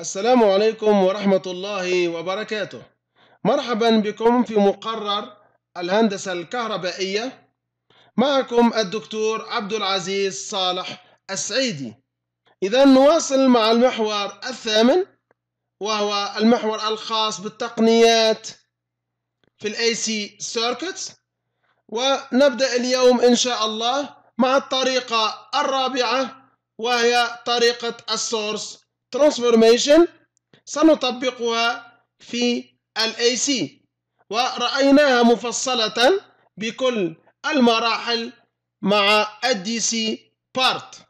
السلام عليكم ورحمة الله وبركاته مرحبا بكم في مقرر الهندسة الكهربائية معكم الدكتور عبد العزيز صالح السعيدي إذا نواصل مع المحور الثامن وهو المحور الخاص بالتقنيات في الاي سي سيركتس ونبدأ اليوم إن شاء الله مع الطريقة الرابعة وهي طريقة السورس ترانسفورميشن سنطبقها في الاي سي ورأيناها مفصلة بكل المراحل مع الدي سي بارت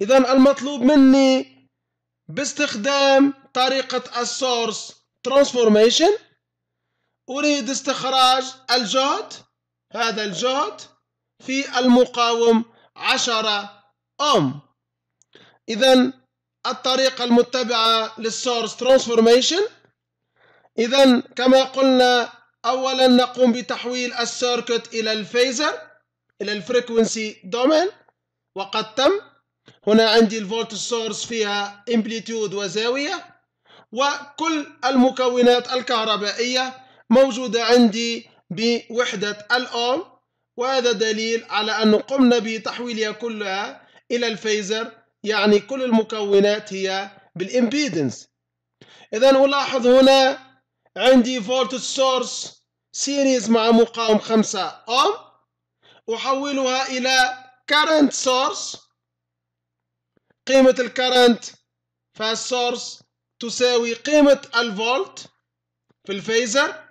إذا المطلوب مني باستخدام طريقة السورس ترانسفورميشن أريد استخراج الجهد هذا الجهد في المقاوم 10 أوم إذا الطريقة المتبعة للسورس ترانسفورميشن إذا كما قلنا أولا نقوم بتحويل السيركت إلى الفيزر إلى الفريكونسي دومين وقد تم هنا عندي الفولت سورس فيها امبليتيود وزاوية وكل المكونات الكهربائية موجودة عندي بوحدة الأوم وهذا دليل على أن قمنا بتحويلها كلها إلى الفيزر يعني كل المكونات هي بالإمبيدنس إذا ألاحظ هنا عندي فولت سورس سيريز مع مقاوم 5 أوم أحولها إلى كارنت سورس قيمة الكارنت فالسورس تساوي قيمة الفولت في الفيزر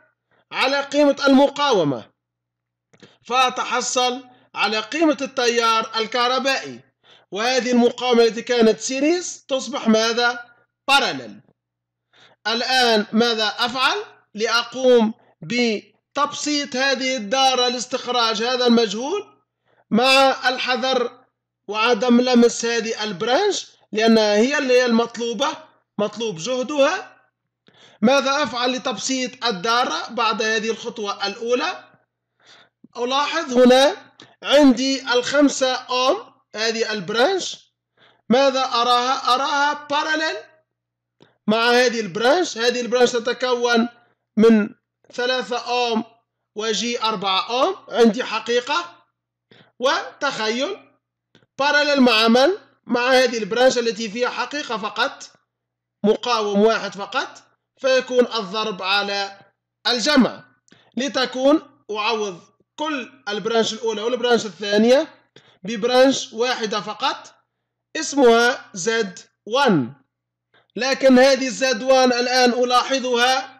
على قيمة المقاومة فتحصل على قيمة التيار الكهربائي وهذه المقاومة التي كانت سيريز تصبح ماذا؟ بارالل الآن ماذا أفعل؟ لأقوم بتبسيط هذه الدارة لاستخراج هذا المجهول مع الحذر وعدم لمس هذه البرانش لأنها هي اللي هي المطلوبة مطلوب جهدها ماذا أفعل لتبسيط الدارة بعد هذه الخطوة الأولى؟ ألاحظ هنا عندي الخمسة أوم هذه البرانش ماذا أراها؟ أراها باراليل مع هذه البرانش هذه البرانش تتكون من ثلاثة أوم وجي أربعة أوم عندي حقيقة وتخيل باراليل مع من؟ مع هذه البرانش التي فيها حقيقة فقط مقاوم واحد فقط فيكون الضرب على الجمع لتكون أعوض كل البرانش الأولى والبرانش الثانية ببرانش واحدة فقط اسمها زد 1 لكن هذه z 1 الآن ألاحظها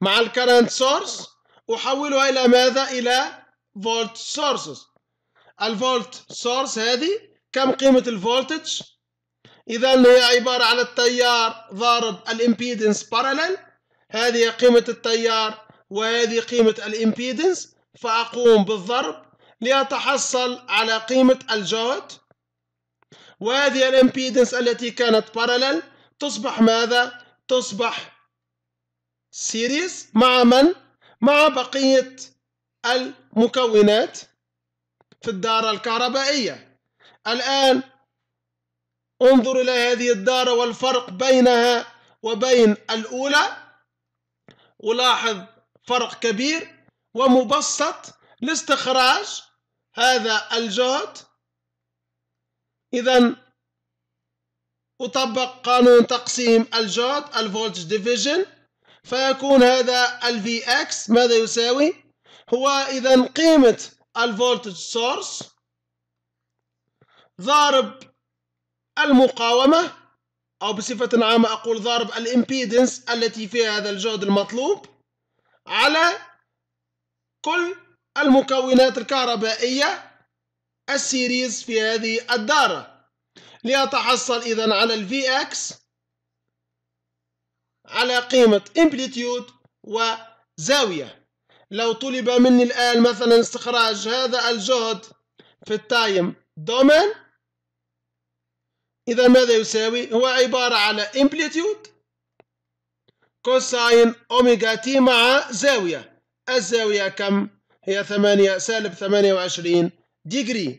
مع الكرنت سورس أحولها إلى ماذا؟ إلى فولت سورسز الفولت سورس هذه كم قيمة الفولتج؟ إذا هي عبارة على التيار ضارب الامبيدنس Parallel هذه قيمة التيار وهذه قيمة الامبيدنس فأقوم بالضرب لأتحصل على قيمة الجهد وهذه الامبيدنس التي كانت بارلل تصبح ماذا؟ تصبح سيريز مع من؟ مع بقية المكونات في الدارة الكهربائية الآن انظر إلى هذه الدارة والفرق بينها وبين الأولى ألاحظ فرق كبير ومبسط لاستخراج هذا الجهد إذا أطبق قانون تقسيم الجهد الفولتج ديفيجن فيكون هذا ال Vx ماذا يساوي؟ هو إذا قيمة الفولتج سورس ضارب المقاومة أو بصفة عامة أقول ضارب الإمبيدنس التي فيها هذا الجهد المطلوب على كل المكونات الكهربائية السيريز في هذه الدارة لأتحصل إذا على الـ Vx على قيمة امبليتيود وزاوية لو طلب مني الآن مثلا استخراج هذا الجهد في التايم دومين إذا ماذا يساوي؟ هو عبارة على امبليتيود كوساين أوميجا تي مع زاوية الزاوية كم؟ هي ثمانية سالب ثمانية وعشرين ديجري